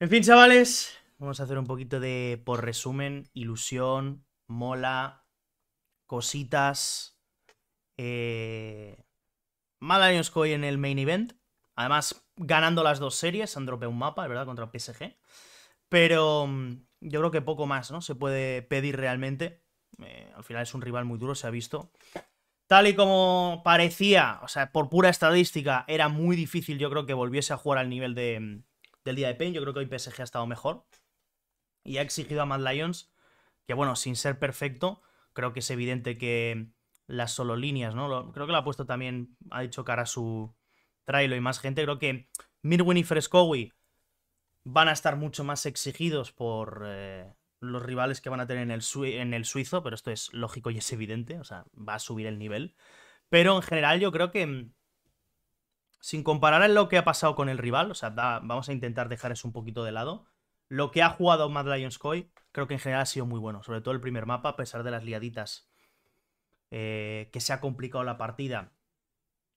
En fin, chavales, vamos a hacer un poquito de, por resumen, ilusión, mola, cositas. Eh... Mal Coy en el main event. Además, ganando las dos series, han dropeado un mapa, ¿verdad? Contra PSG. Pero mm, yo creo que poco más, ¿no? Se puede pedir realmente. Eh, al final es un rival muy duro, se ha visto. Tal y como parecía, o sea, por pura estadística, era muy difícil yo creo que volviese a jugar al nivel de, mm, el día de Payne. Yo creo que hoy PSG ha estado mejor y ha exigido a Mad Lions que, bueno, sin ser perfecto, creo que es evidente que las solo líneas, ¿no? creo que lo ha puesto también, ha dicho cara a su Trailo y más gente. Creo que Mirwin y Frescowi van a estar mucho más exigidos por eh, los rivales que van a tener en el, suizo, pero esto es lógico y es evidente, o sea, va a subir el nivel. Pero en general yo creo que mm, sin comparar en lo que ha pasado con el rival, o sea, vamos a intentar dejar eso un poquito de lado. Lo que ha jugado Mad Lions Koi, creo que en general ha sido muy bueno, sobre todo el primer mapa, a pesar de las liaditas eh, que se ha complicado la partida.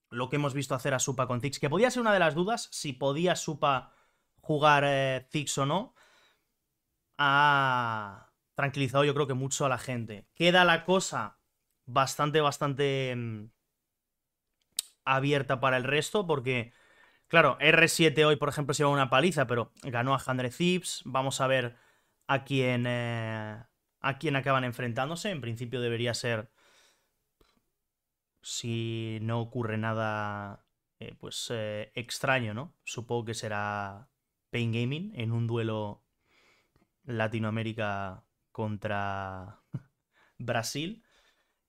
Lo que hemos visto hacer a Supa con Zix, que podía ser una de las dudas, si podía Supa jugar eh, o no, ha tranquilizado yo creo que mucho a la gente. Queda la cosa bastante, bastante mm, abierta para el resto, porque, claro, R7 hoy, por ejemplo, se lleva una paliza, pero ganó a Jandre Zips. Vamos a ver a quién, eh, a quién acaban enfrentándose. En principio debería ser, si no ocurre nada, eh, pues eh, extraño, ¿no? Supongo que será Pain Gaming en un duelo Latinoamérica contra Brasil.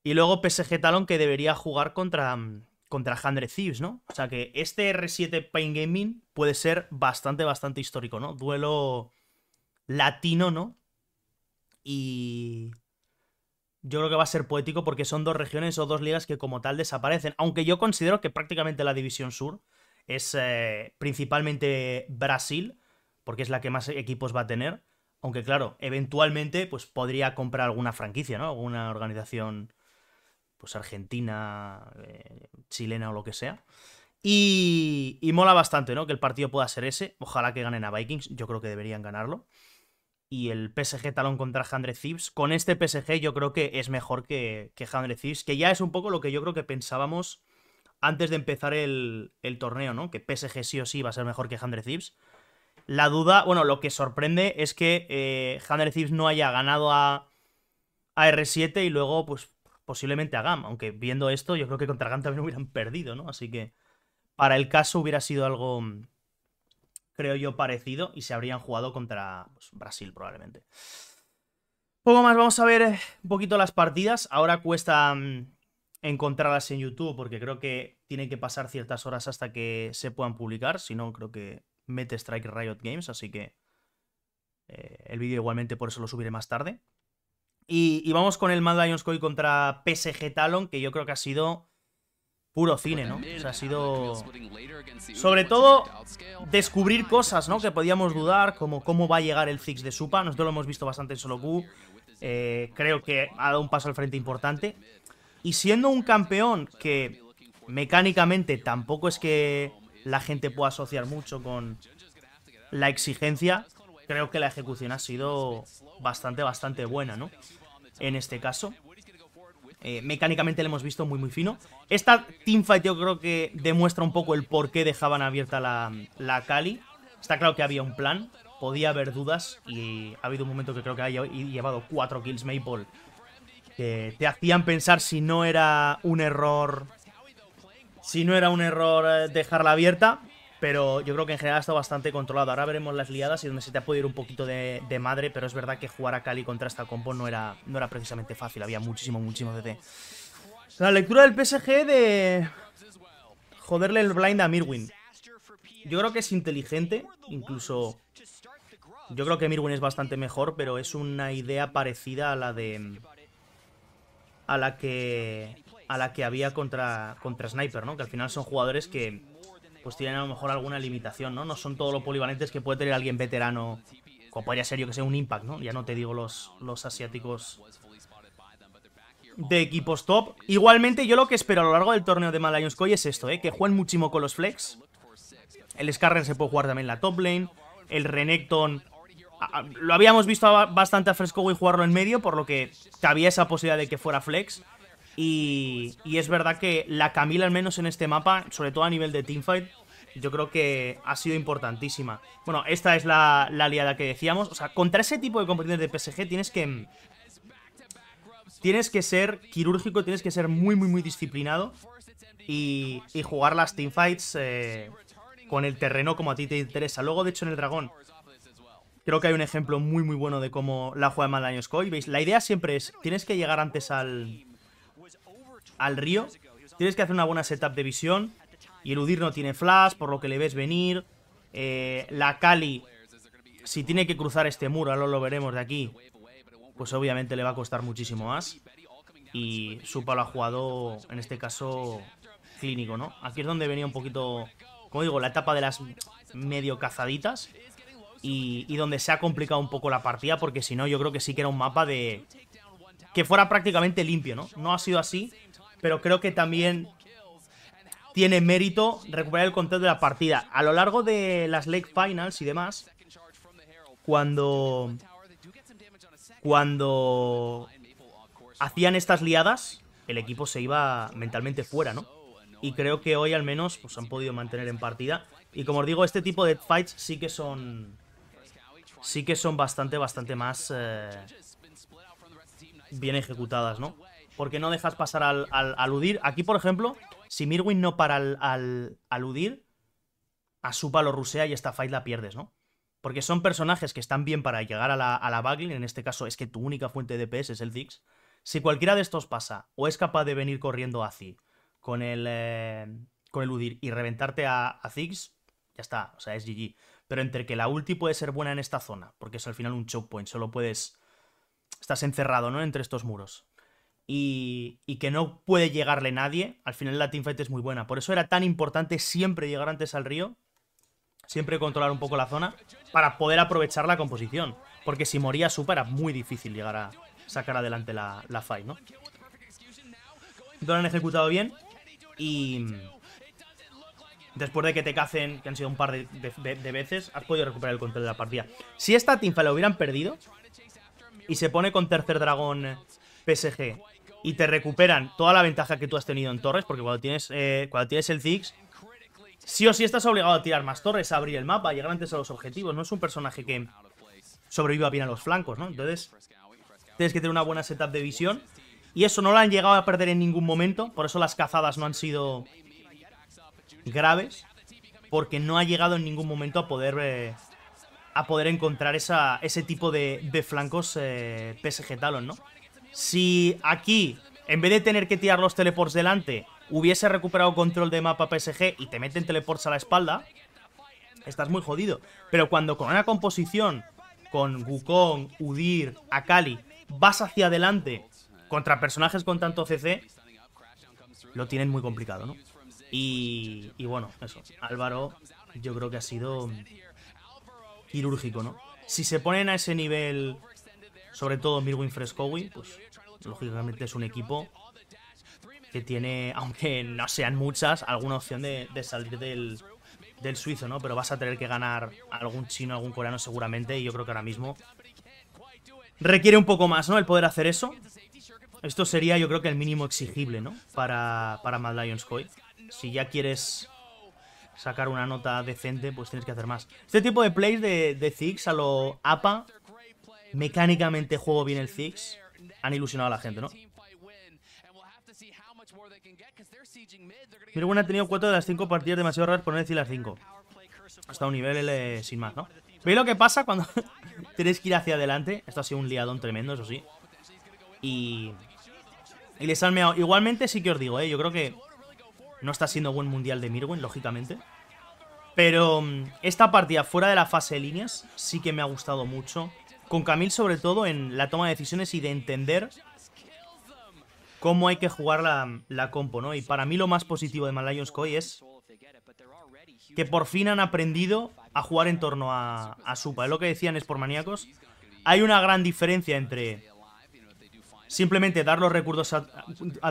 Y luego PSG Talon que debería jugar contra mm, contra 100 Thieves, ¿no? O sea que este R7 Pain Gaming puede ser bastante, bastante histórico, ¿no? Duelo latino, ¿no? Y yo creo que va a ser poético porque son dos regiones o dos ligas que como tal desaparecen. Aunque yo considero que prácticamente la División Sur es eh, principalmente Brasil, porque es la que más equipos va a tener. Aunque claro, eventualmente pues podría comprar alguna franquicia, ¿no? Alguna organización pues argentina, eh, chilena o lo que sea. Y, y, mola bastante, ¿no? Que el partido pueda ser ese. Ojalá que ganen a Vikings. Yo creo que deberían ganarlo. Y el PSG talón contra Handre Thieves. Con este PSG yo creo que es mejor que, que Thieves, que ya es un poco lo que yo creo que pensábamos antes de empezar el, torneo, ¿no? Que PSG sí o sí va a ser mejor que Handre Thieves. La duda, bueno, lo que sorprende es que eh, no haya ganado a, a R7 y luego, pues, posiblemente a GAM, aunque viendo esto, yo creo que contra GAM también hubieran perdido, ¿no? Así que para el caso hubiera sido algo, mm, creo yo, parecido y se habrían jugado contra pues, Brasil probablemente. Poco más, vamos a ver eh, un poquito las partidas. Ahora cuesta mm, encontrarlas en YouTube porque creo que tienen que pasar ciertas horas hasta que se puedan publicar, si no creo que mete Strike Riot Games, así que eh, el vídeo igualmente por eso lo subiré más tarde. Y, vamos con el Mad Lions contra PSG Talon, que yo creo que ha sido puro cine, ¿no? O sea, ha sido... Sobre todo, descubrir cosas, ¿no? Que podíamos dudar, como cómo va a llegar el fix de Supa. Nosotros lo hemos visto bastante en solo Q. Eh, creo que ha dado un paso al frente importante. Y siendo un campeón que mecánicamente tampoco es que la gente pueda asociar mucho con la exigencia, creo que la ejecución ha sido bastante, bastante buena, ¿no? En este caso. Eh, mecánicamente le hemos visto muy, muy fino. Esta teamfight yo creo que demuestra un poco el por qué dejaban abierta la, la Kali. Está claro que había un plan, podía haber dudas y ha habido un momento que creo que ha llevado cuatro kills Maple que te hacían pensar si no era un error si no era un error eh, dejarla abierta pero yo creo que en general ha estado bastante controlado. Ahora veremos las liadas y donde se te ha podido ir un poquito de, madre, pero es verdad que jugar a Cali contra esta compo no era, no era precisamente fácil, había muchísimo, muchísimo DT. La lectura del PSG de joderle el blind a Mirwin. Yo creo que es inteligente, incluso... Yo creo que Mirwin es bastante mejor, pero es una idea parecida a la de... A la que... A la que había contra, contra Sniper, ¿no? Que al final son jugadores que pues tienen a lo mejor alguna limitación, ¿no? No son todos los polivalentes que puede tener alguien veterano, como podría ser yo que sea un Impact, ¿no? Ya no te digo los, los asiáticos de equipos top. Igualmente, yo lo que espero a lo largo del torneo de Mad es esto, ¿eh? Que jueguen muchísimo con los flex. El Scarren se puede jugar también en la top lane. El Renekton... Lo habíamos visto bastante a Fresco y jugarlo en medio, por lo que había esa posibilidad de que fuera flex. Y, es verdad que la Camila, al menos en este mapa, sobre todo a nivel de teamfight, yo creo que ha sido importantísima. Bueno, esta es la, aliada que decíamos. O sea, contra ese tipo de competidores de PSG tienes que... Tienes que ser quirúrgico, tienes que ser muy, muy, muy disciplinado y, jugar las teamfights eh, con el terreno como a ti te interesa. Luego, de hecho, en el dragón creo que hay un ejemplo muy, muy bueno de cómo la juega Maldaño Scoy. ¿Veis? La idea siempre es, tienes que llegar antes al al río, tienes que hacer una buena setup de visión. Y el no tiene flash, por lo que le ves venir. Eh, la Kali, si tiene que cruzar este muro, ahora lo veremos de aquí, pues obviamente le va a costar muchísimo más. Y su palo ha jugado, en este caso, clínico, ¿no? Aquí es donde venía un poquito, como digo, la etapa de las medio cazaditas. y donde se ha complicado un poco la partida, porque si no, yo creo que sí que era un mapa de... Que fuera prácticamente limpio, ¿no? No ha sido así, pero creo que también tiene mérito recuperar el control de la partida. A lo largo de las Lake Finals y demás, cuando... Cuando hacían estas liadas, el equipo se iba mentalmente fuera, ¿no? Y creo que hoy al menos pues, han podido mantener en partida. Y como os digo, este tipo de fights sí que son... Sí que son bastante, bastante más... Eh, bien ejecutadas, ¿no? porque no dejas pasar al, al aludir. Aquí, por ejemplo, si Mirwin no para al, al aludir, a su palo rusea y esta fight la pierdes, ¿no? Porque son personajes que están bien para llegar a la, a en este caso es que tu única fuente de DPS es el Ziggs. Si cualquiera de estos pasa o es capaz de venir corriendo así con el, eh, con el Udir y reventarte a, a Ziggs, ya está, o sea, es GG. Pero entre que la ulti puede ser buena en esta zona, porque es al final un choke point, solo puedes... Estás encerrado, ¿no? Entre estos muros y, que no puede llegarle nadie, al final la teamfight es muy buena. Por eso era tan importante siempre llegar antes al río, siempre controlar un poco la zona, para poder aprovechar la composición. Porque si moría Supa era muy difícil llegar a sacar adelante la, la fight, ¿no? Lo han ejecutado bien y... Después de que te cacen, que han sido un par de, de veces, has podido recuperar el control de la partida. Si esta teamfight la hubieran perdido y se pone con tercer dragón PSG y te recuperan toda la ventaja que tú has tenido en torres, porque cuando tienes, eh, cuando tienes el Ziggs, sí o sí estás obligado a tirar más torres, a abrir el mapa, a llegar antes a los objetivos. No es un personaje que sobreviva bien a los flancos, ¿no? Entonces, tienes que tener una buena setup de visión. Y eso no lo han llegado a perder en ningún momento, por eso las cazadas no han sido graves, porque no ha llegado en ningún momento a poder... Eh, a poder encontrar esa, ese tipo de, de flancos eh, PSG Talon, ¿no? Si aquí, en vez de tener que tirar los teleports delante, hubiese recuperado control de mapa PSG y te meten teleports a la espalda, estás muy jodido. Pero cuando con una composición, con Wukong, Udir, Akali, vas hacia adelante contra personajes con tanto CC, lo tienen muy complicado, ¿no? Y, y bueno, eso. Álvaro yo creo que ha sido quirúrgico, ¿no? Si se ponen a ese nivel sobre todo Mirwin Frescowi, pues lógicamente es un equipo que tiene, aunque no sean muchas, alguna opción de, salir del, del, suizo, ¿no? Pero vas a tener que ganar algún chino, algún coreano seguramente, y yo creo que ahora mismo requiere un poco más, ¿no? El poder hacer eso. Esto sería, yo creo que el mínimo exigible, ¿no? Para, para Mad Lions Coy. Si ya quieres sacar una nota decente, pues tienes que hacer más. Este tipo de plays de, de Ziggs a lo APA mecánicamente juego bien el Ziggs, han ilusionado a la gente, ¿no? Mirwin ha tenido cuatro de las cinco partidas demasiado raras por no decir las cinco, Hasta un nivel eh, sin más, ¿no? ¿Veis lo que pasa cuando tenéis que ir hacia adelante? Esto ha sido un liadón tremendo, eso sí. Y... Y les han Igualmente sí que os digo, ¿eh? Yo creo que no está siendo buen mundial de Mirwin, lógicamente. Pero mm, esta partida fuera de la fase de líneas sí que me ha gustado mucho con Camille sobre todo en la toma de decisiones y de entender cómo hay que jugar la, compo, ¿no? Y para mí lo más positivo de malayos Koi es que por fin han aprendido a jugar en torno a, a Supa. lo que decían es por maníacos. Hay una gran diferencia entre simplemente dar los recursos a,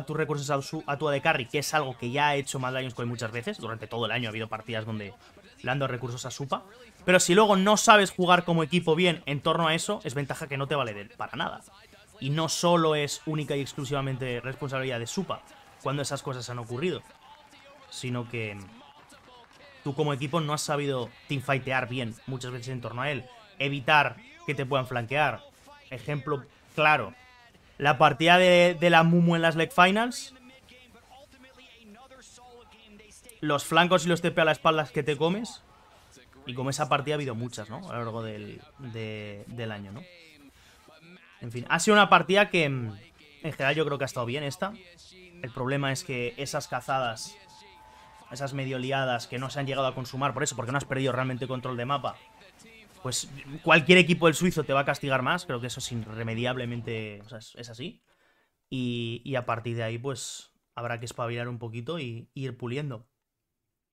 tus recursos a, tu AD Carry, que es algo que ya ha hecho Mad Lions muchas veces. Durante todo el año ha habido partidas donde dando recursos a Supa. Pero si luego no sabes jugar como equipo bien en torno a eso, es ventaja que no te vale para nada. Y no solo es única y exclusivamente responsabilidad de Supa cuando esas cosas han ocurrido, sino que tú como equipo no has sabido teamfightear bien muchas veces en torno a él, evitar que te puedan flanquear. Ejemplo claro, la partida de, de la Mumu en las Leg Finals, los flancos y los TP a las espaldas que te comes. Y como esa partida ha habido muchas, ¿no? A lo largo del, del año, ¿no? En fin, ha sido una partida que mm, en general yo creo que ha estado bien esta. El problema es que esas cazadas, esas medio liadas que no se han llegado a consumar por eso, porque no has perdido realmente control de mapa, pues cualquier equipo del suizo te va a castigar más. Creo que eso es irremediablemente, o sea, es, así. y a partir de ahí, pues, habrá que espabilar un poquito y, ir puliendo.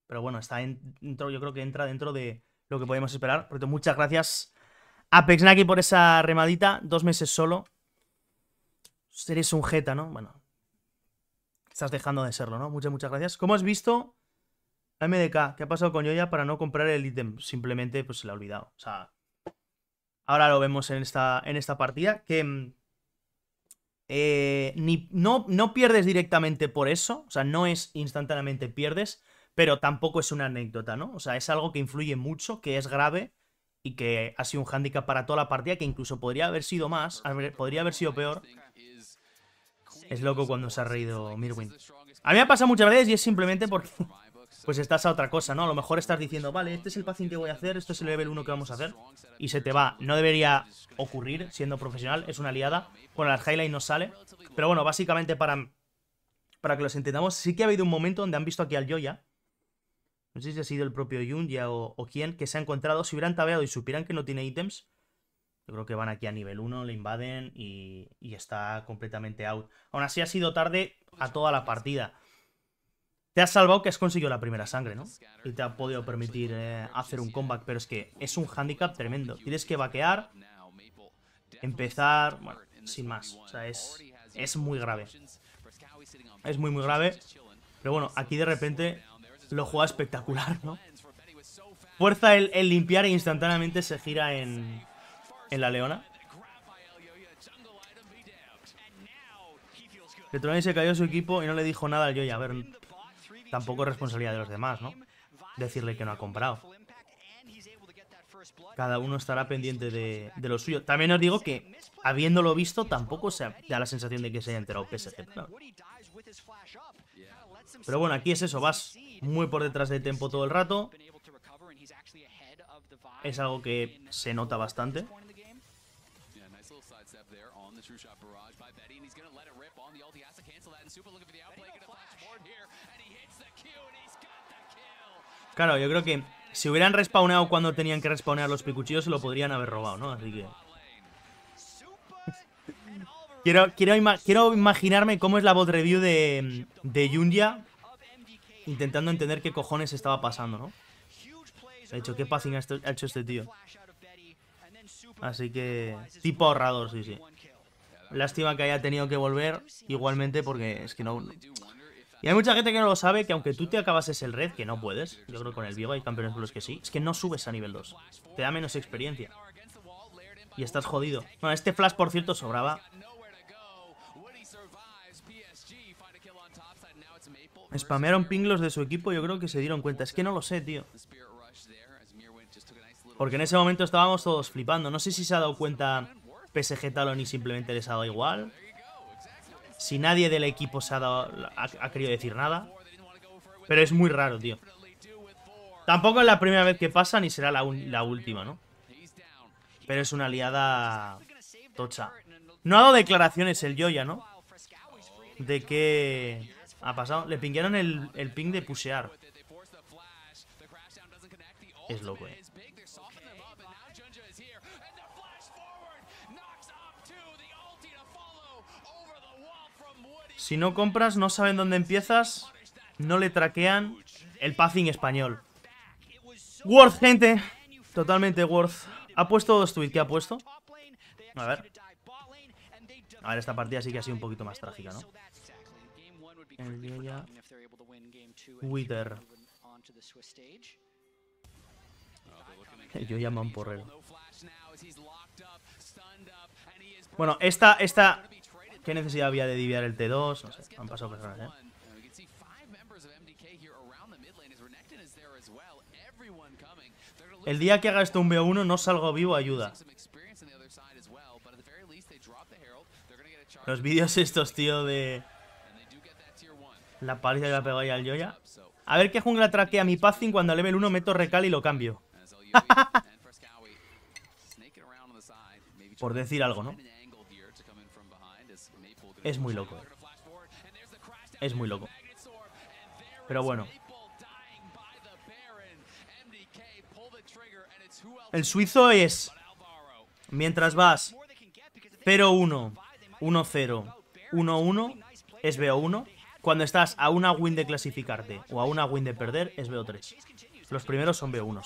Pero bueno, está dentro, yo creo que entra dentro de lo que podemos esperar. Por muchas gracias a PexNaki por esa remadita. Dos meses solo. Eres un jeta, ¿no? Bueno. Estás dejando de serlo, ¿no? Muchas, muchas gracias. Como has visto, MDK, ¿qué ha pasado con Yoya para no comprar el ítem? Simplemente, pues se le ha olvidado. O sea, ahora lo vemos en esta, en esta partida. Que mm, eh, ni, no, no pierdes directamente por eso, o sea, no es instantáneamente pierdes, pero tampoco es una anécdota, ¿no? O sea, es algo que influye mucho, que es grave y que ha sido un hándicap para toda la partida, que incluso podría haber sido más, podría haber sido peor. Es loco cuando se ha reído Mirwin. A mí me ha pasado muchas veces y es simplemente porque pues estás a otra cosa, ¿no? A lo mejor estás diciendo, vale, este es el paciente que voy a hacer, este es el level 1 que vamos a hacer, y se te va. No debería ocurrir siendo profesional, es una liada. Bueno, las highlights no sale, pero bueno, básicamente para, para que los entendamos, sí que ha habido un momento donde han visto aquí al Yoya, no sé si ha sido el propio Yunya o, o quién, que se ha encontrado, si hubieran tabeado y supieran que no tiene ítems, yo creo que van aquí a nivel 1, le invaden y, y está completamente out. Aún así ha sido tarde a toda la partida. Te has salvado que has conseguido la primera sangre, ¿no? Y te ha podido permitir eh, hacer un comeback, pero es que es un handicap tremendo. Tienes que vaquear, empezar, bueno, sin más. O sea, es, muy grave. Es muy, muy grave. Pero bueno, aquí de repente lo juega espectacular, ¿no? Fuerza el, limpiar e instantáneamente se gira en, en la leona. Petroni se cayó a su equipo y no le dijo nada al Yoya. A ver, Tampoco es responsabilidad de los demás, ¿no? Decirle que no ha comprado. Cada uno estará pendiente de, lo suyo. También os digo que, habiéndolo visto, tampoco se da la sensación de que se haya enterado PSG. Pero, pero bueno, aquí es eso, vas muy por detrás de tempo todo el rato. Es algo que se nota bastante. Claro, yo creo que si hubieran respawnado cuando tenían que respawnear los picuchillos, se lo podrían haber robado, ¿no? Así que... quiero, quiero, quiero, imaginarme cómo es la bot review de, de intentando entender qué cojones estaba pasando, ¿no? Ha hecho qué passing ha, ha hecho este tío. Así que... Tipo ahorrador, sí, sí. Lástima que haya tenido que volver igualmente porque es que no... Y hay mucha gente que no lo sabe, que aunque tú te acabases el red, que no puedes, yo creo que con el Vigo hay campeones por los que sí, es que no subes a nivel 2. Te da menos experiencia. Y estás jodido. Bueno, este flash, por cierto, sobraba. Spamearon pinglos de su equipo, yo creo que se dieron cuenta. Es que no lo sé, tío. Porque en ese momento estábamos todos flipando. No sé si se ha dado cuenta PSG Talon y simplemente les ha dado igual si nadie del equipo se ha, ha, querido decir nada. Pero es muy raro, tío. Tampoco es la primera vez que pasa, ni será la, última, ¿no? Pero es una aliada tocha. No ha dado declaraciones el Yoya, ¿no? De que ha pasado. Le pinguearon el, ping de pusear. Es loco, eh. Si no compras, no saben dónde empiezas, no le traquean el passing español. Worth, gente. Totalmente Worth. ¿Ha puesto dos tweets? ¿Qué ha puesto? A ver. A ver, esta partida sí que ha sido un poquito más trágica, ¿no? El día Wither. Eh, yo llamo a un porrero. Bueno, esta, esta ¿Qué necesidad había de diviar el T2? No sé, han pasado personas, ¿eh? El día que haga esto un B1 no salgo vivo, ayuda. Los vídeos estos, tío, de... La paliza que la pegado ahí al Yoya. A ver qué jungla traquea mi Pazin cuando a level 1 meto recal y lo cambio. Por decir algo, ¿no? Es muy loco. Eh. Es muy loco. Pero bueno. El suizo es... Mientras vas 0-1, 1-0, 1-1, es BO1. Cuando estás a una win de clasificarte o a una win de perder, es BO3. Los primeros son bo 1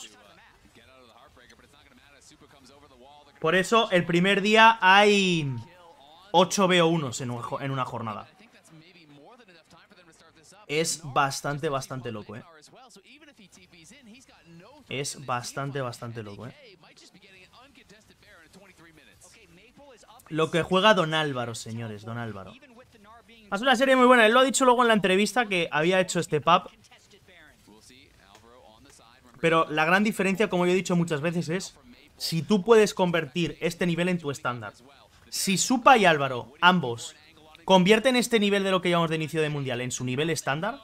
Por eso, el primer día hay 8 bo 1 en, en una jornada. Es bastante, bastante loco, ¿eh? Es bastante, bastante loco, ¿eh? Lo que juega Don Álvaro, señores, Don Álvaro. Es una serie muy buena. Él lo ha dicho luego en la entrevista que había hecho este pub. Pero la gran diferencia, como yo he dicho muchas veces, es si tú puedes convertir este nivel en tu estándar. Si Supa y Álvaro, ambos, convierten este nivel de lo que llamamos de inicio de mundial en su nivel estándar,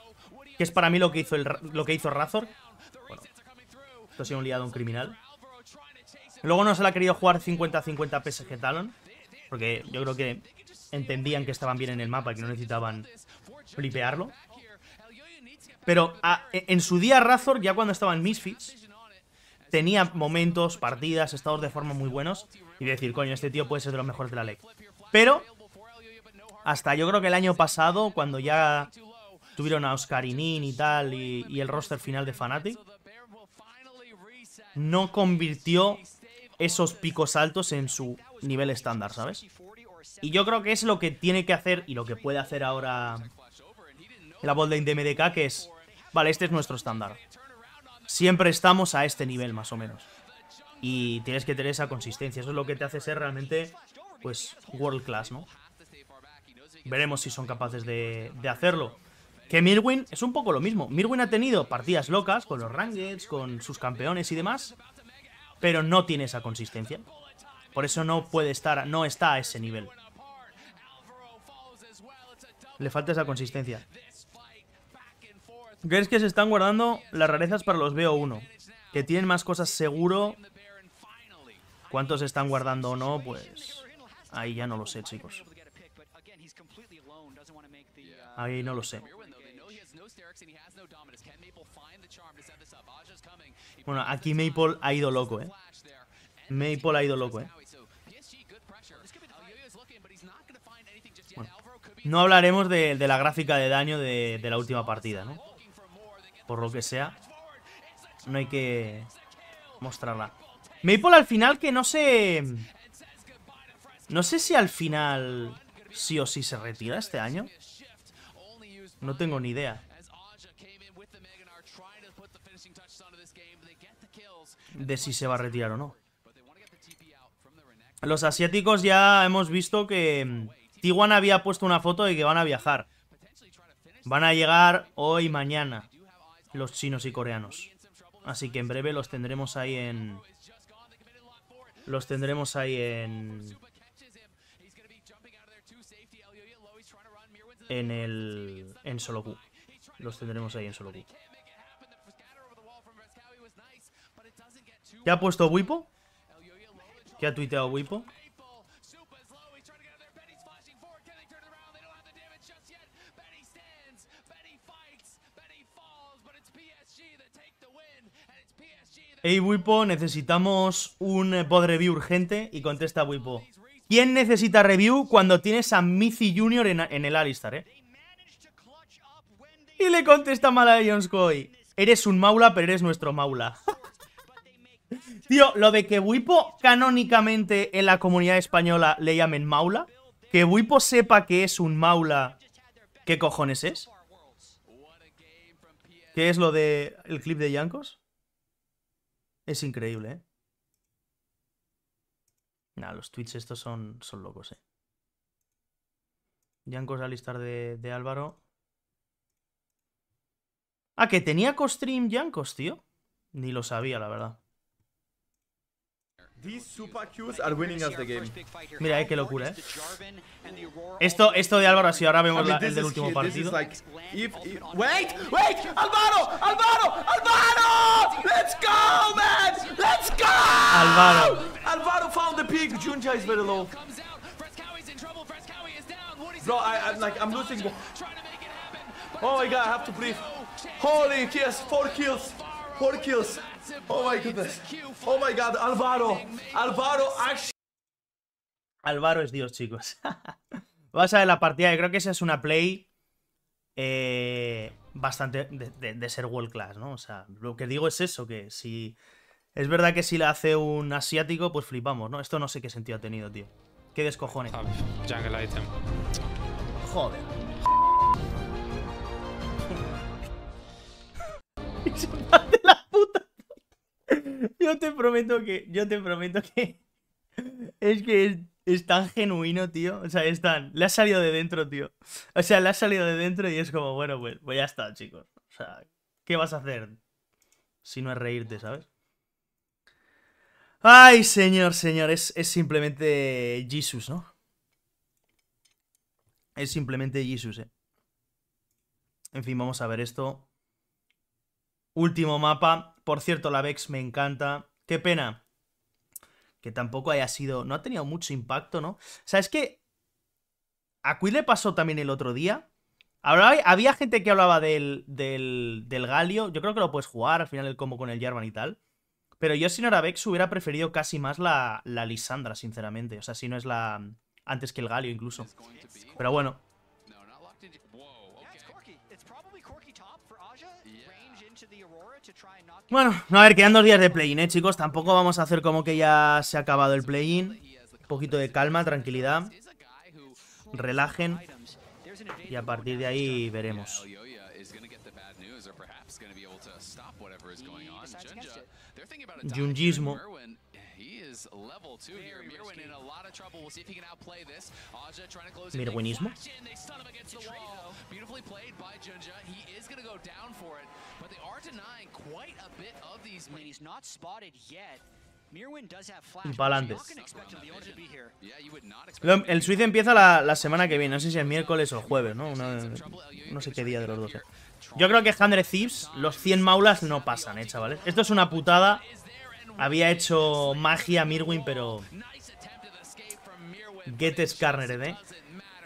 que es para mí lo que hizo, lo que hizo Razor, esto ha sido un liado un criminal. Luego no se le ha querido jugar 50-50 PSG Talon, porque yo creo que entendían que estaban bien en el mapa y que no necesitaban flipearlo. Pero e, en su día Razor, ya cuando estaba en Misfits, tenía momentos, partidas, estados de forma muy buenos y decir, coño, este tío puede ser de los mejores de la ley. Pero hasta yo creo que el año pasado, cuando ya tuvieron a Oscar y tal, y, y, el roster final de Fnatic, no convirtió esos picos altos en su nivel estándar, ¿sabes? Y yo creo que es lo que tiene que hacer y lo que puede hacer ahora la botlane de MDK, que es, vale, este es nuestro estándar. Siempre estamos a este nivel, más o menos y tienes que tener esa consistencia. Eso es lo que te hace ser realmente, pues, world class, ¿no? Veremos si son capaces de, hacerlo. Que Mirwin es un poco lo mismo. Mirwin ha tenido partidas locas con los rangers con sus campeones y demás, pero no tiene esa consistencia. Por eso no puede estar, no está a ese nivel. Le falta esa consistencia. ¿Crees que se están guardando las rarezas para los BO1? Que tienen más cosas seguro ¿Cuántos están guardando o no? Pues ahí ya no lo sé, chicos. Ahí no lo sé. Bueno, aquí Maple ha ido loco, ¿eh? Maple ha ido loco, ¿eh? no hablaremos de, la gráfica de daño de la última partida, ¿no? Por lo que sea, no hay que mostrarla. Maple al final que no sé... No sé si al final sí o sí se retira este año. No tengo ni idea. De si se va a retirar o no. Los asiáticos ya hemos visto que mm, Tiguan había puesto una foto de que van a viajar. Van a llegar hoy, mañana, los chinos y coreanos. Así que en breve los tendremos ahí en, los tendremos ahí en... En el... En solo Q. Los tendremos ahí en solo Q. ¿Ya ha puesto Wipo? ¿Qué ha tuiteado Wipo? Hey Wipo, necesitamos un eh, pod review urgente y contesta Wipo. ¿Quién necesita review cuando tienes a Mithy Jr. en, el Alistar, eh? Y le contesta Mala Eres un Maula, pero eres nuestro Maula. Tío, lo de que Wipo canónicamente en la comunidad española le llamen Maula, que Wipo sepa que es un Maula, ¿qué cojones es? ¿Qué es lo de el clip de Yankos? Es increíble, ¿eh? Nah, los tweets estos son, son locos, ¿eh? Yankos alistar de, Álvaro. Ah, que tenía co-stream Yankos, tío. Ni lo sabía, la verdad. These super Qs are winning us the game. Mira, eh, qué locura, eh. Esto, esto de Álvaro, si ahora vemos la, el del último partido. Like, if, if, wait, wait, Álvaro, Álvaro, Álvaro, let's go, man, let's go. Álvaro. Álvaro found the peak. Junja is very low. Bro, I, am like, I'm losing. Oh my god, I have to breathe. Holy, yes, four kills, four kills. Oh my Oh my god, Alvaro Alvaro actually... Alvaro es Dios, chicos. vas a ver la partida. Yo creo que esa es una play eh, bastante de, ser world class, ¿no? O sea, lo que digo es eso, que si... Es verdad que si la hace un asiático, pues flipamos, ¿no? Esto no sé qué sentido ha tenido, tío. Qué descojones. Jungle item. Joder. Yo te prometo que. Yo te prometo que. Es que es, tan genuino, tío. O sea, es tan. Le ha salido de dentro, tío. O sea, le ha salido de dentro y es como, bueno, pues, pues, ya está, chicos. O sea, ¿qué vas a hacer? Si no es reírte, ¿sabes? Ay, señor, señor. Es, es simplemente Jesus, ¿no? Es simplemente Jesus, eh. En fin, vamos a ver esto. Último mapa. Por cierto, la Vex me encanta. Qué pena que tampoco haya sido... No ha tenido mucho impacto, ¿no? O sea, es que... A Quid le pasó también el otro día. había gente que hablaba del, del, del, Galio. Yo creo que lo puedes jugar al final el combo con el Jarvan y tal. Pero yo si no era Vex, hubiera preferido casi más la, la Lisandra, sinceramente. O sea, si no es la... Antes que el Galio incluso. Pero bueno, Bueno, a ver, quedan dos días de play-in, ¿eh, chicos? Tampoco vamos a hacer como que ya se ha acabado el play-in. Un poquito de calma, tranquilidad. Relajen. Y a partir de ahí veremos. Yungismo is level two here. Mirwin in a lot of trouble. We'll see if he can outplay this. Aja trying to close it. Mirwinismo. They stun him against the wall. Beautifully played by Junja. He is going to go down for it, but they are denying quite a bit of these. I mean, he's not spotted yet. Mirwin does have Palantes. El Suiza empieza la, la, semana que viene, no sé si es miércoles o jueves, ¿no? Una, no sé qué día de los 12. Yo creo que 100 Thieves, los 100 maulas no pasan, ¿eh, chavales? Esto es una putada había hecho magia Mirwin, pero... Get Scarnered, ¿eh?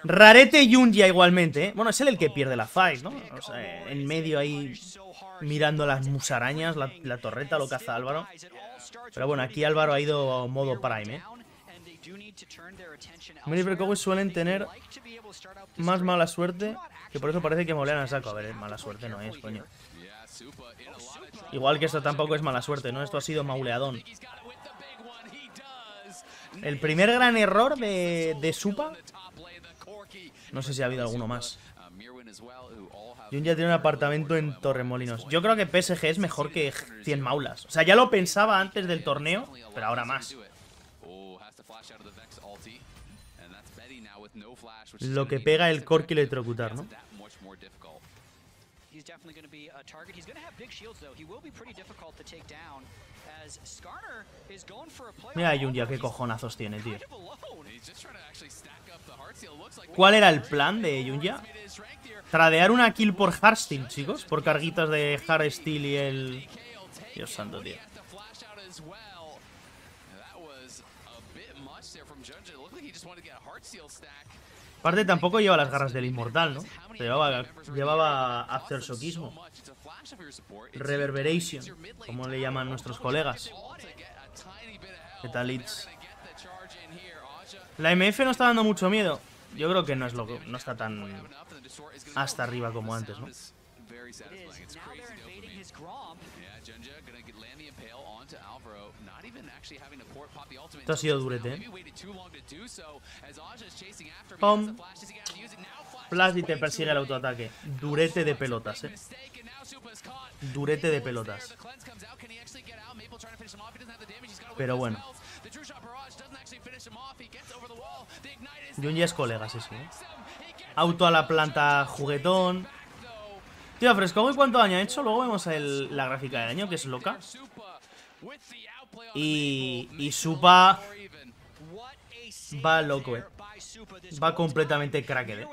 Rarete y Yunja igualmente, ¿eh? Bueno, es él el que pierde la fight, ¿no? O sea, en medio ahí mirando las musarañas, la, torreta lo caza Álvaro. Pero bueno, aquí Álvaro ha ido a modo prime, ¿eh? Mary y suelen tener más mala suerte, que por eso parece que molean a saco. A ver, eh, mala suerte no es, coño. Igual que esto tampoco es mala suerte, ¿no? Esto ha sido mauleadón. El primer gran error de, Supa. No sé si ha habido alguno más. Jun ya tiene un apartamento en Torremolinos. Yo creo que PSG es mejor que 100 maulas. O sea, ya lo pensaba antes del torneo, pero ahora más. Lo que pega el Corki electrocutar, ¿no? He's definitely going to be a target. He's going to have big shields, though. He will be pretty difficult to take down as Skarner is going for a play. Mira, Jundia, qué cojonazos tiene, tío. ¿Cuál era el plan de Jundia? Tradear una kill por Hardsteel, chicos. Por carguitas de Hardsteel y el... Dios santo, tío. That was a bit much there from Junja. It looked like he just wanted to get a heart seal stack Aparte tampoco lleva las garras del inmortal, ¿no? Llevaba, llevaba aftershockismo. Reverberation, como le llaman nuestros colegas. ¿Qué La MF no está dando mucho miedo. Yo creo que no es lo que, no está tan hasta arriba como antes, ¿no? Esto ha sido durete, ¿eh? Pom. te persigue el autoataque. Durete de pelotas, ¿eh? Durete de pelotas. Pero bueno. Junji es colega, sí, sí. ¿eh? Auto a la planta juguetón. Tío, Fresco, ¿y cuánto daño ha hecho? Luego vemos la gráfica de daño, que es loca. Y, Supa va loco, eh. Va completamente cracked. Eh.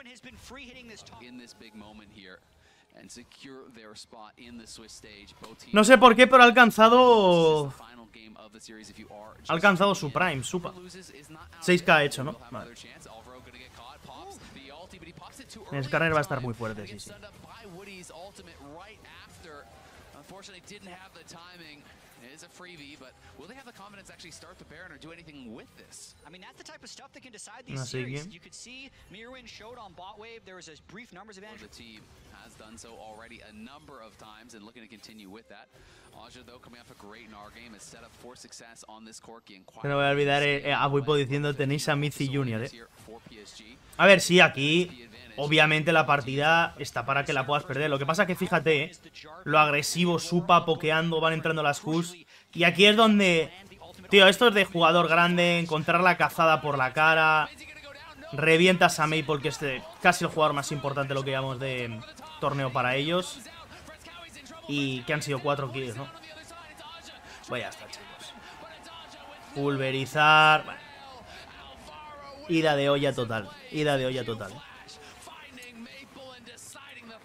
No sé por qué, pero ha alcanzado... Ha alcanzado su prime, Supa. 6K ha hecho, ¿no? El va a estar muy fuerte, sí, sí is a freebie, but will they have the confidence to actually start the Baron or do anything with this? I mean, that's the type of stuff that can decide these series. Game. You could see Mirwin showed on bot wave. There was a brief numbers advantage. Well, the team has done so already a number of times and looking to continue with that. Aja, though, coming off a great NAR game, is set up for success on this Corky and quite... No voy a olvidar eh, eh, a Wipo diciendo tenéis a Mitzi Junior, eh. A ver, sí, aquí obviamente la partida está para que la puedas perder. Lo que pasa que fíjate, eh, lo agresivo, supa, pokeando, van entrando las Qs. Y aquí es donde... Tío, esto es de jugador grande, encontrar la cazada por la cara. Revientas a Maple, que es casi el jugador más importante, lo que llamamos de torneo para ellos. Y que han sido cuatro kills, ¿no? Vaya, pues está, chicos. Pulverizar. Ida de olla total. Ida de olla total.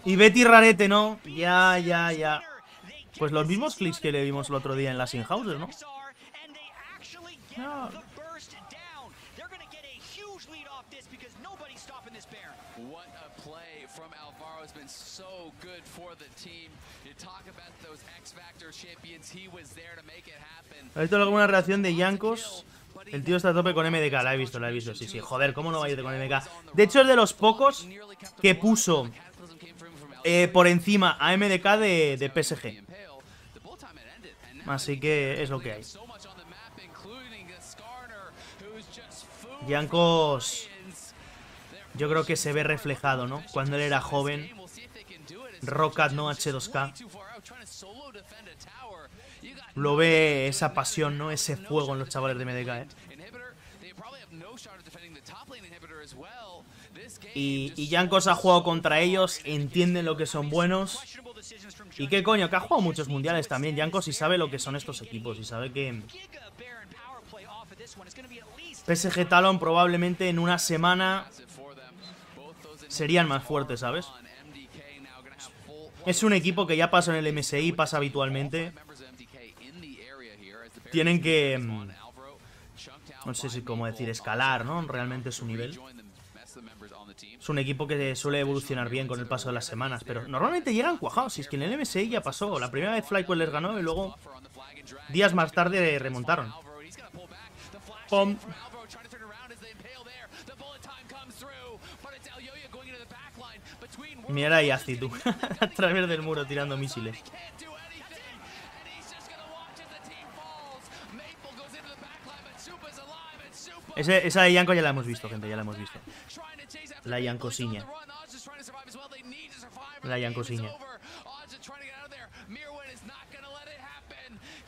Y Betty Rarete, ¿no? Ya, ya, ya. Pues los mismos clics que le vimos el otro día en las Inhouses, ¿no? No. Ah. has he alguna reacción de Yankos. El tío está a tope con MDK, la he visto, la he visto, sí, sí. Joder, ¿cómo no va a irte con MDK? De hecho, es de los pocos que puso eh, por encima a MDK de PSG. Así que es lo que hay. Yankos, yo creo que se ve reflejado, ¿no? Cuando él era joven. Rocket no H2K. Lo ve esa pasión, ¿no? Ese fuego en los chavales de MDK, ¿eh? Y, Yankos ha jugado contra ellos, entienden lo que son buenos y qué coño, que ha jugado muchos mundiales también, Yanko. y sabe lo que son estos equipos, y sabe que... PSG Talon probablemente en una semana serían más fuertes, ¿sabes? Es un equipo que ya pasa en el MSI, pasa habitualmente. Tienen que... Mm, no sé si cómo decir, escalar, ¿no? Realmente su nivel. Es un equipo que suele evolucionar bien con el paso de las semanas, pero normalmente llegan cuajados. Si es que en el MSI ya pasó. La primera vez Flywell les ganó y luego días más tarde remontaron. ¡Pum! Mira ahí a tú. a través del muro tirando misiles. Ese, esa de Yanko ya la hemos visto, gente, ya la hemos visto. Layan Cosiña. Layan Cosiña.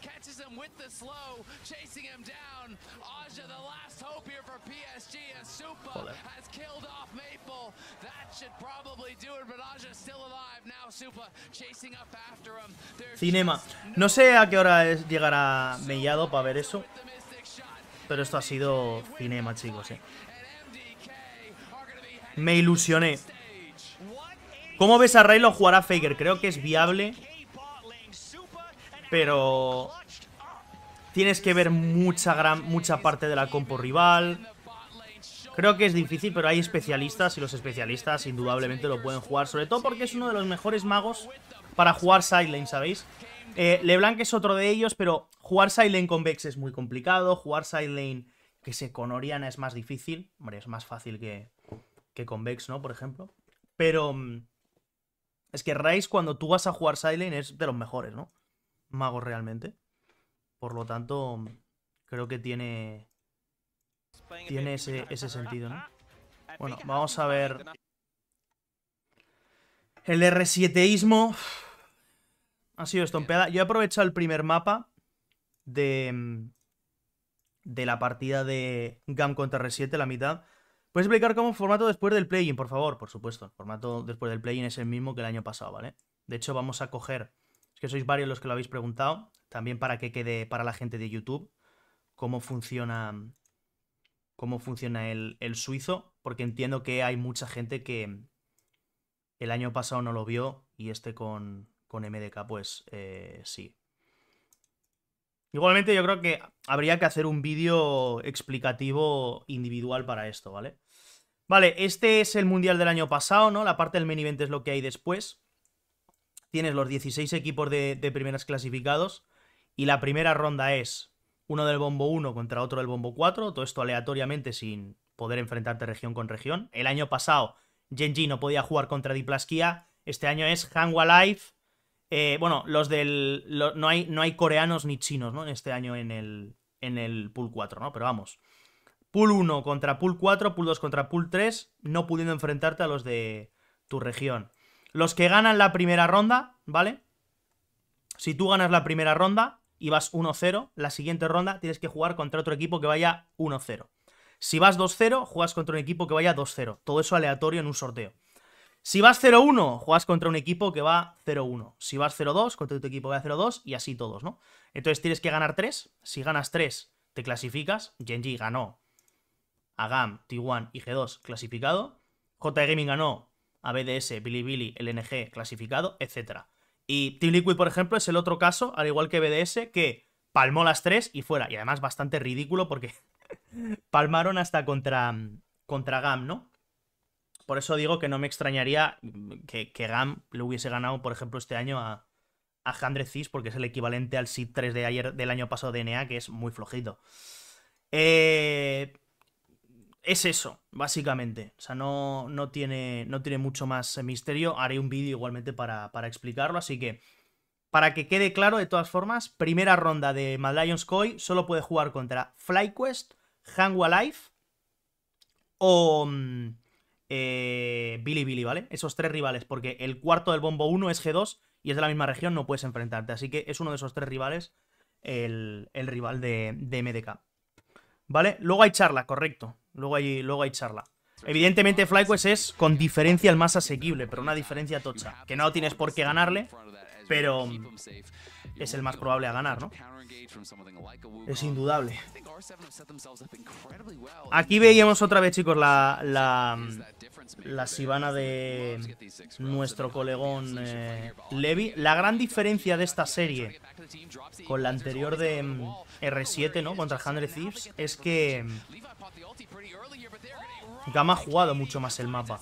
catches him with the slow, chasing him down. Aja, the last hope here for PSG as Supa has killed off Maple. That should probably do it, but Aja still alive now. Supa chasing up after him. There's Cinema. No sé a qué hora es llegará Mellado para ver eso. Pero esto ha sido cinema, chicos, eh. Me ilusioné. ¿Cómo ves a Raylo jugar a Faker? Creo que es viable. Pero... Tienes que ver mucha, gran, mucha parte de la compo rival. Creo que es difícil, pero hay especialistas y los especialistas indudablemente lo pueden jugar. Sobre todo porque es uno de los mejores magos para jugar Sidelane, ¿sabéis? Eh, LeBlanc es otro de ellos, pero jugar lane con Vex es muy complicado. Jugar lane que se con Oriana es más difícil. Hombre, es más fácil que, que con Vex, ¿no? Por ejemplo. Pero mm, es que Rice, cuando tú vas a jugar Silent, es de los mejores, ¿no? Magos realmente. Por lo tanto, mm, creo que tiene. Tiene ese, ese sentido, ¿no? Bueno, vamos a ver. El R7ismo ha sido estompeada. Yo he aprovechado el primer mapa de, mm, de la partida de GAM contra R7, la mitad, ¿Puedes explicar cómo formato después del play-in, por favor? Por supuesto, el formato después del play-in es el mismo que el año pasado, ¿vale? De hecho, vamos a coger, es que sois varios los que lo habéis preguntado, también para que quede para la gente de YouTube cómo funciona cómo funciona el, suizo, porque entiendo que hay mucha gente que el año pasado no lo vio y este con, con MDK, pues eh, sí, Igualmente yo creo que habría que hacer un vídeo explicativo individual para esto, ¿vale? Vale, este es el mundial del año pasado, ¿no? La parte del main es lo que hay después. Tienes los 16 equipos de, primeras clasificados y la primera ronda es uno del bombo 1 contra otro del bombo 4, todo esto aleatoriamente sin poder enfrentarte región con región. El año pasado Genji no podía jugar contra Diplasquía. este año es Hangwa Life eh, bueno, los del. no, hay, no hay coreanos ni chinos, ¿no? En este año en el, en el pool 4, ¿no? Pero vamos. Pool 1 contra pool 4, pool 2 contra pool 3, no pudiendo enfrentarte a los de tu región. Los que ganan la primera ronda, ¿vale? Si tú ganas la primera ronda y vas 1-0, la siguiente ronda tienes que jugar contra otro equipo que vaya 1-0. Si vas 2-0, juegas contra un equipo que vaya 2-0. Todo eso aleatorio en un sorteo. Si vas 0-1, juegas contra un equipo que va 0-1. Si vas 0-2, contra tu equipo que va 0-2 y así todos, ¿no? Entonces tienes que ganar 3. Si ganas 3, te clasificas. Genji ganó a GAM, T1 y G2 clasificado. J Gaming ganó a BDS, Bilibili, LNG clasificado, etc. Y Team Liquid, por ejemplo, es el otro caso, al igual que BDS, que palmó las 3 y fuera. Y además bastante ridículo porque palmaron hasta contra, contra GAM, ¿no? Por eso digo que no me extrañaría mm, que, GAM le hubiese ganado, por ejemplo, este año a, a Cis, porque es el equivalente al SID 3 de ayer, del año pasado de NA, que es muy flojito. Eh, es eso, básicamente. O sea, no, no, tiene, no tiene mucho más misterio. Haré un vídeo igualmente para, explicarlo, así que... Para que quede claro, de todas formas, primera ronda de Mad Lions Koi solo puede jugar contra FlyQuest, Hangua Life o... Mm, eh, Billy Billy, ¿vale? Esos tres rivales, porque el cuarto del Bombo 1 es G2 y es de la misma región, no puedes enfrentarte. Así que es uno de esos tres rivales, el, rival de, de, MDK. ¿Vale? Luego hay charla, correcto. Luego hay, luego hay charla. Evidentemente FlyQuest es con diferencia el más asequible, pero una diferencia tocha, que no tienes por qué ganarle pero em es el más probable a ganar, ¿no? Es indudable. Aquí veíamos otra vez, chicos, la, la, la Sivana de nuestro colegón eh, Levi. La gran diferencia de esta serie con la anterior de mm, R7, ¿no? Contra Hundred Thieves, es que Gama ha jugado mucho más el mapa.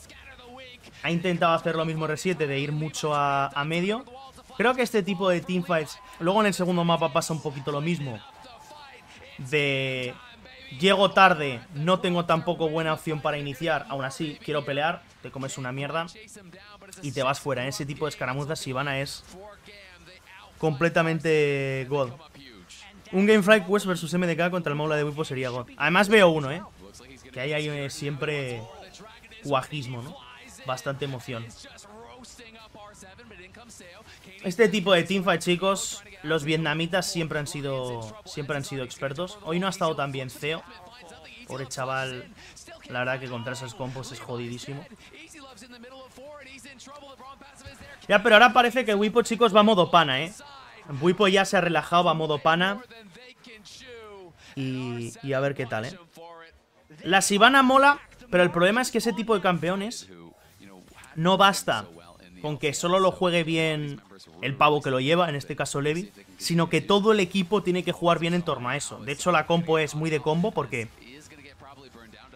Ha intentado hacer lo mismo R7 de ir mucho a, a medio Creo que este tipo de teamfights, luego en el segundo mapa pasa un poquito lo mismo. De llego tarde, no tengo tampoco buena opción para iniciar, aún así quiero pelear, te comes una mierda y te vas fuera. ese tipo de escaramuzas Ivana, es completamente god. Un Gamefly Quest versus MDK contra el Maula de Wipo sería God. Además veo uno, ¿eh? Que hay eh, siempre guajismo, ¿no? Bastante emoción. Este tipo de teamfight, chicos, los vietnamitas siempre han sido siempre han sido expertos. Hoy no ha estado tan bien Ceo. Pobre chaval, la verdad que contra esos compos es jodidísimo. Ya, pero ahora parece que Wipo, chicos, va a modo pana, ¿eh? Wipo ya se ha relajado, va a modo pana. Y, y a ver qué tal, ¿eh? La Sivana mola, pero el problema es que ese tipo de campeones no basta con que solo lo juegue bien el pavo que lo lleva, en este caso Levi, sino que todo el equipo tiene que jugar bien en torno a eso. De hecho, la compo es muy de combo porque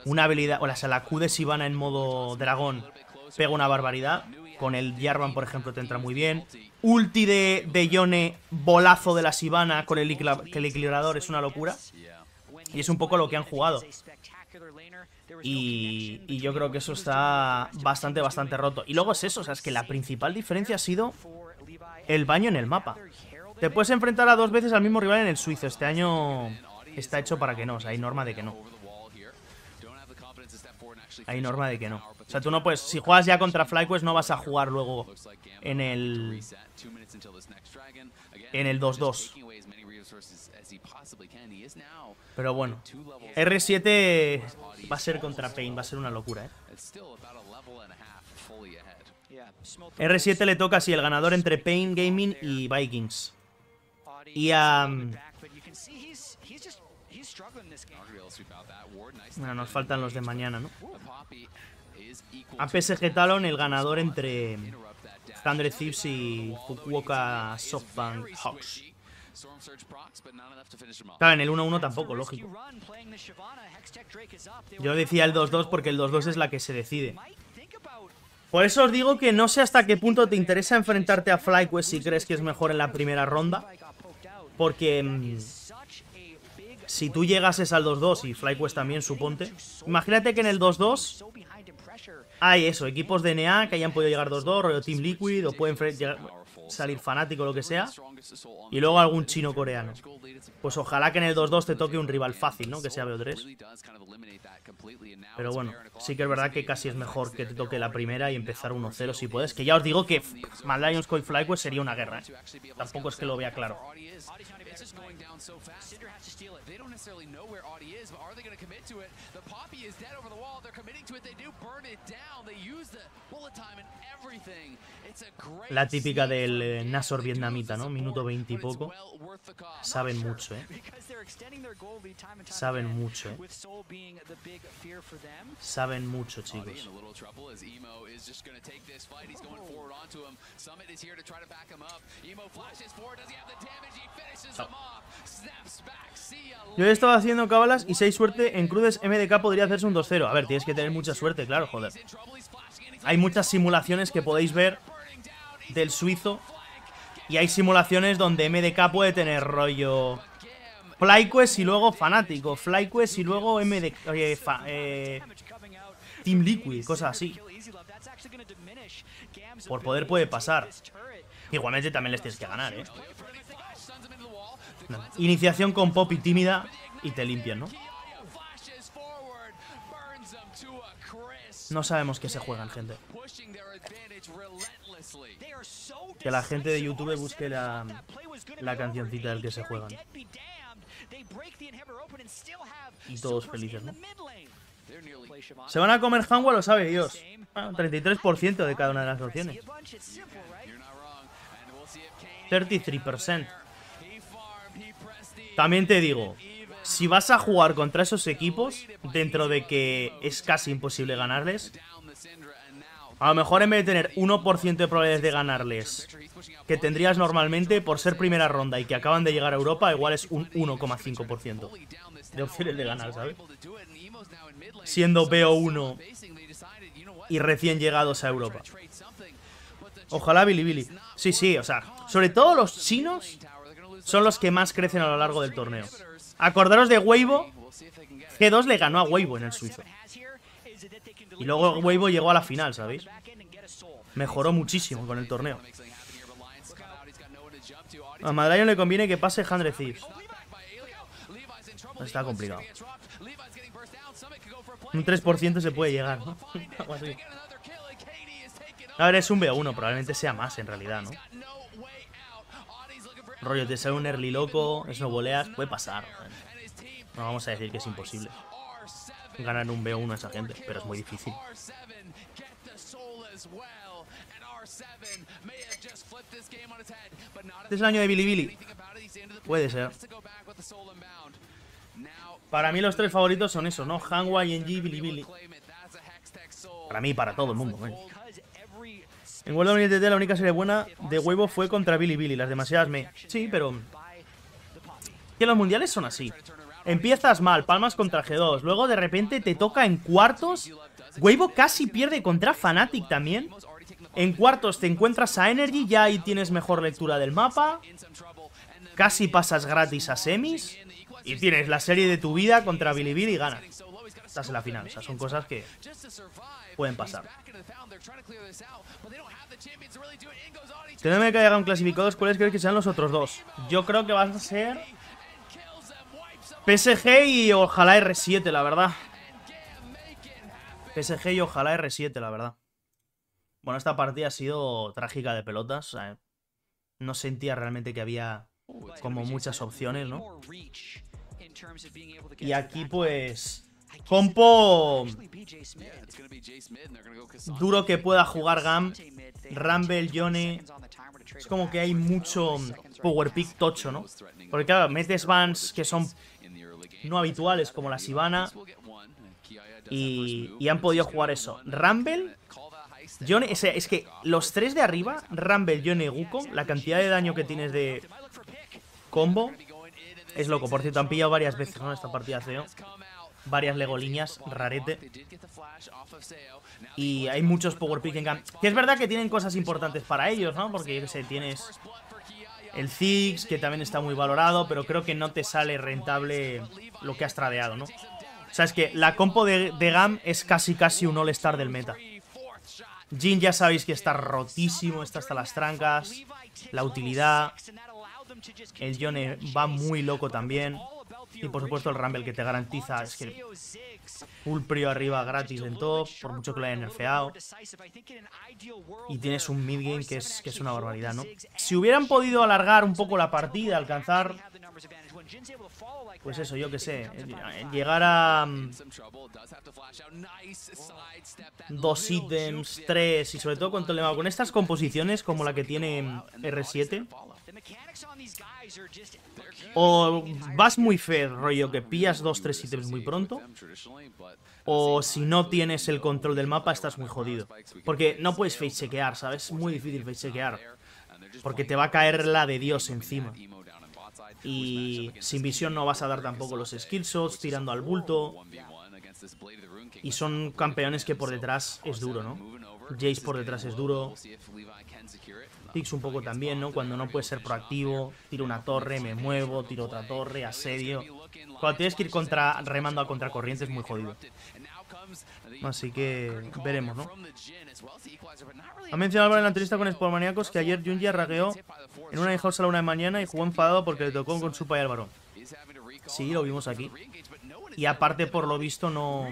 una habilidad, o sea, la Q de Sivana en modo dragón pega una barbaridad. Con el Jarvan, por ejemplo, te entra muy bien. Ulti de, Yone, bolazo de la Sivana con el, equilibrador es una locura. Y es un poco lo que han jugado. Y, y, yo creo que eso está bastante, bastante roto. Y luego es eso, o sea, es que la principal diferencia ha sido el baño en el mapa. Te puedes enfrentar a dos veces al mismo rival en el suizo. Este año está hecho para que no. O sea, hay norma de que no. Hay norma de que no. O sea, tú no puedes... Si juegas ya contra FlyQuest no vas a jugar luego en el... En el 2-2. Pero bueno. R7 va a ser contra Pain. Va a ser una locura, ¿eh? R7 le toca así el ganador entre Pain Gaming y Vikings. Y a... Um, bueno, nos faltan los de mañana, ¿no? A PSG Talon el ganador entre Thunder Thieves y Fukuoka Softbank Hawks. Claro, en el 1-1 tampoco, lógico. Yo decía el 2-2 porque el 2-2 es la que se decide. Por eso os digo que no sé hasta qué punto te interesa enfrentarte a FlyQuest si crees que es mejor en la primera ronda. Porque mm, si tú llegases al 2-2 y FlyQuest también, suponte. Imagínate que en el 2-2 hay eso, equipos de NA que hayan podido llegar 2-2, rollo Team Liquid, o pueden salir fanático, lo que sea. Y luego algún chino coreano. Pues ojalá que en el 2-2 te toque un rival fácil, ¿no? Que sea BO3. Pero bueno, sí que es verdad que casi es mejor que te toque la primera y empezar 1-0 si puedes. Que ya os digo que Mad Lions Coy Flyway pues, sería una guerra. ¿eh? Tampoco es que lo vea claro steal it. They don't necessarily know where Audie is, but are they going to commit to it? The Poppy is dead over the wall. They're committing to it. They do burn it down. They use the bullet time and everything. It's a great La típica del eh, Nasor vietnamita, ¿no? Minuto 20 y poco. Saben mucho, ¿eh? Saben mucho, ¿eh? Saben mucho, chicos. Oh. Yo he estado haciendo cábalas y seis suerte en crudes MDK podría hacerse un 2-0. A ver, tienes que tener mucha suerte, claro, joder. Hay muchas simulaciones que podéis ver del suizo. Y hay simulaciones donde MDK puede tener rollo... FlyQuest y luego Fanático. FlyQuest y luego MDK... Oye, eh, Team Liquid, cosas así. Por poder puede pasar. Igualmente también les tienes que ganar, ¿eh? Iniciación con Poppy tímida y te limpian, ¿no? No sabemos qué se juegan, gente. Que la gente de YouTube busque la, la cancioncita del que se juegan. Y todos felices, ¿no? Se van a comer Hanwha? lo sabe Dios. 33% ah, de cada una de las opciones. 33%. También te digo, si vas a jugar contra esos equipos, dentro de que es casi imposible ganarles, a lo mejor en vez de tener 1% de probabilidades de ganarles que tendrías normalmente por ser primera ronda y que acaban de llegar a Europa, igual es un 1,5% de opciones de ganar, ¿sabes? Siendo BO1 y recién llegados a Europa. Ojalá Billy Billy. Sí, sí, o sea, sobre todo los chinos son los que más crecen a lo largo del torneo. Acordaros de Weibo, G2 le ganó a Weibo en el suizo. Y luego Weibo llegó a la final, ¿sabéis? Mejoró muchísimo con el torneo. A Madrayon le conviene que pase Handre Thieves. Está complicado. Un 3% se puede llegar, ¿no? A ver, es un B1, probablemente sea más en realidad, ¿no? Rollo, de sale un early loco, eso voleas, puede pasar. No vamos a decir que es imposible ganar un B1 a esa gente, pero es muy difícil. Este es el año de Billy Billy. Puede ser. Para mí los tres favoritos son eso, ¿no? Hanwha, y y Billy Billy. Para mí, para todo el mundo, ¿eh? En World of la única serie buena de huevo fue contra Billy Billy, las demasiadas me... Sí, pero... Que los mundiales son así. Empiezas mal, palmas contra G2, luego de repente te toca en cuartos. Huevo casi pierde contra Fnatic también. En cuartos te encuentras a Energy, ya ahí tienes mejor lectura del mapa. Casi pasas gratis a semis. Y tienes la serie de tu vida contra Billy y ganas. Estás en la final. son cosas que pueden pasar. Tenemos que hayan un clasificados, ¿cuáles crees que sean los otros dos? Yo creo que van a ser PSG y ojalá R7, la verdad. PSG y ojalá R7, la verdad. Bueno, esta partida ha sido trágica de pelotas. No sentía realmente que había como muchas opciones, ¿no? Y aquí pues... Compo... Duro que pueda jugar Gam Rumble, Johnny. Es como que hay mucho power pick tocho, ¿no? Porque claro, metes bans que son no habituales, como la Sivana. Y, han podido jugar eso. Rumble, Johnny. O es que los tres de arriba, Rumble, Johnny y la cantidad de daño que tienes de combo es loco. Por cierto, han pillado varias veces, ¿no? Esta partida, CEO varias legolíneas rarete. Y hay muchos power Picking en Que es verdad que tienen cosas importantes para ellos, ¿no? Porque, tienes el Ziggs, que también está muy valorado, pero creo que no te sale rentable lo que has tradeado, ¿no? O sea, es que la compo de, de Gam es casi casi un all-star del meta. Jin ya sabéis que está rotísimo, está hasta las trancas, la utilidad, el Yone va muy loco también. Y por supuesto el Rumble que te garantiza es que full arriba gratis en top, por mucho que lo hayan nerfeado. Y tienes un mid que es, que es una barbaridad, ¿no? Si hubieran podido alargar un poco la partida, alcanzar... Pues eso, yo que sé. Llegar a... Mm, dos ítems, tres, y sobre todo con, con estas composiciones como la que tiene mm, R7 o vas muy fe, rollo, que pillas dos, tres ítems muy pronto. O si no tienes el control del mapa, estás muy jodido. Porque no puedes face chequear, ¿sabes? Es muy difícil face chequear. Porque te va a caer la de Dios encima. Y sin visión no vas a dar tampoco los skillshots, tirando al bulto. Y son campeones que por detrás es duro, ¿no? Jace por detrás es duro tix un poco también, ¿no? Cuando no puedes ser proactivo, tiro una torre, me muevo, tiro otra torre, asedio. Cuando tienes que ir contra, remando a contracorriente es muy jodido. Así que veremos, ¿no? Ha mencionado en la entrevista con Sportmaníacos que ayer Junji rageó en una house a la una de mañana y jugó enfadado porque le tocó con su y Álvaro. Sí, lo vimos aquí. Y aparte, por lo visto, no...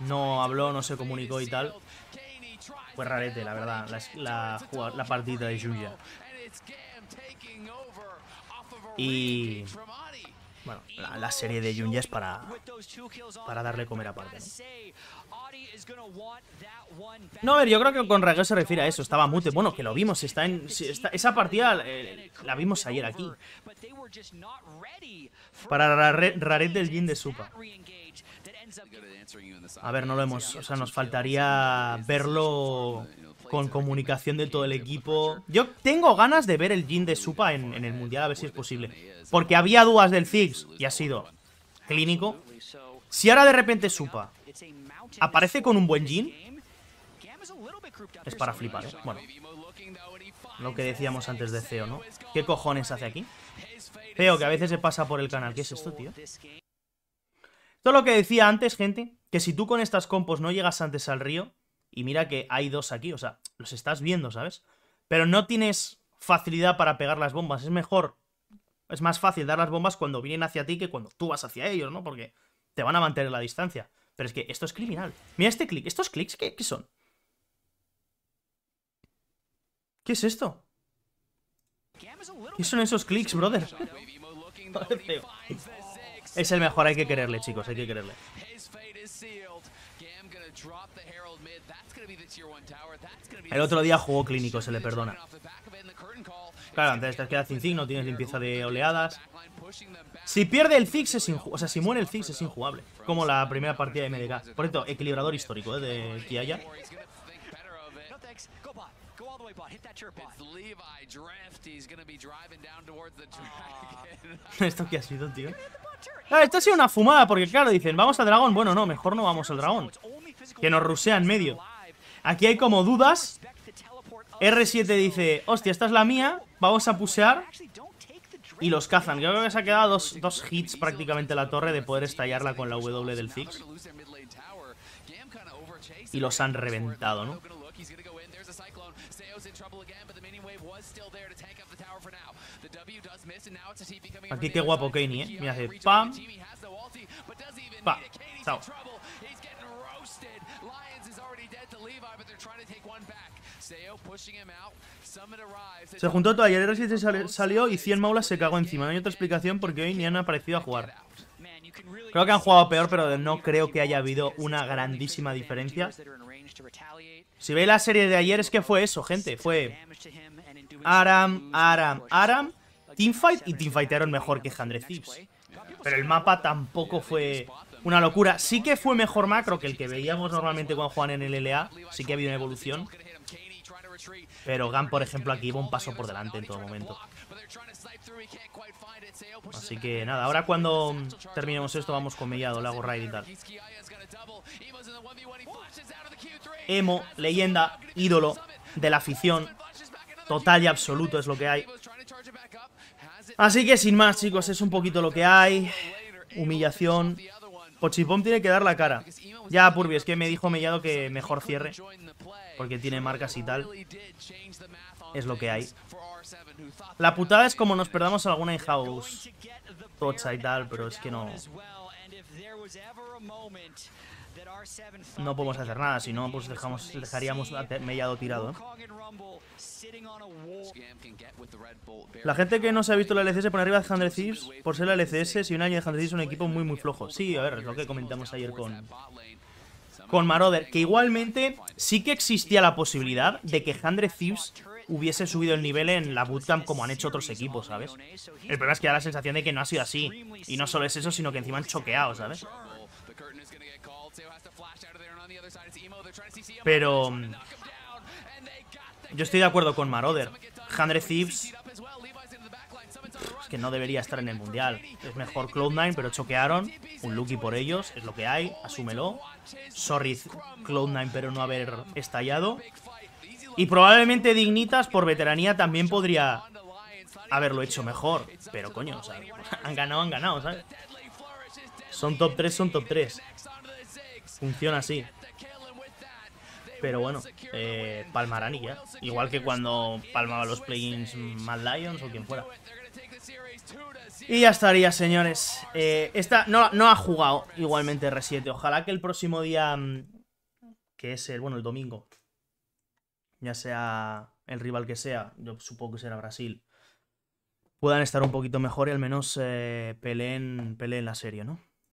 No habló, no se comunicó y tal fue rarete, la verdad, la, partida de Julia. Y bueno, la, serie de Junya es para, para darle comer aparte. ¿no? no, a ver, yo creo que con rarete se refiere a eso. Estaba mute. Bueno, que lo vimos. Está en, esa partida eh, la vimos ayer aquí. Para rarete el Jin de Supa. A ver, no lo hemos, o sea, nos faltaría verlo con comunicación de todo el equipo. Yo tengo ganas de ver el jean de Supa en, el Mundial, a ver si es posible. Porque había dudas del Ziggs y ha sido clínico. Si ahora de repente Supa aparece con un buen jean, es para flipar, ¿eh? Bueno, lo que decíamos antes de Ceo, ¿no? ¿Qué cojones hace aquí? Ceo, que a veces se pasa por el canal. ¿Qué es esto, tío? Todo lo que decía antes, gente, que si tú con estas compos no llegas antes al río, y mira que hay dos aquí, o sea, los estás viendo, ¿sabes? Pero no tienes facilidad para pegar las bombas, es mejor, es más fácil dar las bombas cuando vienen hacia ti que cuando tú vas hacia ellos, ¿no? Porque te van a mantener la distancia. Pero es que esto es criminal. Mira este clic, ¿estos clics qué, son? ¿Qué es esto? ¿Qué son esos clics, brother? es el mejor, hay que quererle, chicos, hay que quererle. El otro día jugó clínico, se le perdona. Claro, antes te quedas sin zig, no tienes limpieza de oleadas. Si pierde el fix es O sea, si muere el fix es injugable. Como la primera partida de MDK. Por cierto, equilibrador histórico ¿eh? de Kiaya. ¿Esto qué ha sido, tío? Ah, esto ha sido una fumada, porque claro, dicen, vamos al dragón. Bueno, no, mejor no vamos al dragón que nos rusea en medio. Aquí hay como dudas. R7 dice, hostia, esta es la mía, vamos a pusear. Y los cazan. Creo que se ha quedado dos, hits prácticamente la torre de poder estallarla con la W del Fix. Y los han reventado, ¿no? Aquí qué guapo Kaney, ¿eh? Mira, hace pam. Pa. Chao. Se juntó todo ayer, salió y 100 maulas se cagó encima. No hay otra explicación porque hoy ni han aparecido a jugar. Creo que han jugado peor, pero no creo que haya habido una grandísima diferencia. Si veis la serie de ayer es que fue eso, gente. Fue Aram, Aram, Aram, Teamfight y teamfightaron mejor que Jandrecips. Pero el mapa tampoco fue una locura. Sí que fue mejor macro que el que veíamos normalmente cuando Juan en el LA. Sí que ha habido una evolución. Pero GAN por ejemplo, aquí iba un paso por delante en todo momento. Así que nada, ahora cuando terminemos esto vamos con Mellado, le hago raid y tal. Emo, leyenda, ídolo de la afición. Total y absoluto es lo que hay. Así que sin más, chicos, es un poquito lo que hay. Humillación, Pochipom tiene que dar la cara. Ya, Purbi, es que me dijo Mellado que mejor cierre. Porque tiene marcas y tal. Es lo que hay. La putada es como nos perdamos alguna in-house. Tocha y tal, pero es que no... No podemos hacer nada, si no, pues dejamos, dejaríamos a Mellado tirado. ¿eh? La gente que no se ha visto la LCS pone arriba de Jandre Thieves por ser la LCS, si un año de Thieves es un equipo muy muy flojo. Sí, a ver, es lo que comentamos ayer con, con Maroder que igualmente sí que existía la posibilidad de que Jandre Thieves hubiese subido el nivel en la bootcamp como han hecho otros equipos, ¿sabes? El problema es que da la sensación de que no ha sido así. Y no solo es eso, sino que encima han choqueado, ¿sabes? Pero... Mm, yo estoy de acuerdo con Maroder Handre Thieves... que no debería estar en el Mundial. Es mejor Cloud9, pero choquearon. Un lucky por ellos, es lo que hay, asúmelo. Sorry Cloud9 pero no haber estallado. Y probablemente Dignitas por veteranía también podría haberlo hecho mejor. Pero coño, o sea, han ganado, han ganado, ¿sabes? Son top 3, son top 3. Funciona así. Pero bueno, eh, palmarán y ya. Igual que cuando palmaba los play Mad Lions o quien fuera. Y ya estaría, señores. Eh, esta no, no ha jugado igualmente R7. Ojalá que el próximo día, mm, que es el, bueno, el domingo, ya sea el rival que sea, yo supongo que será Brasil, puedan estar un poquito mejor y al menos eh, peleen, peleen la serie, ¿no?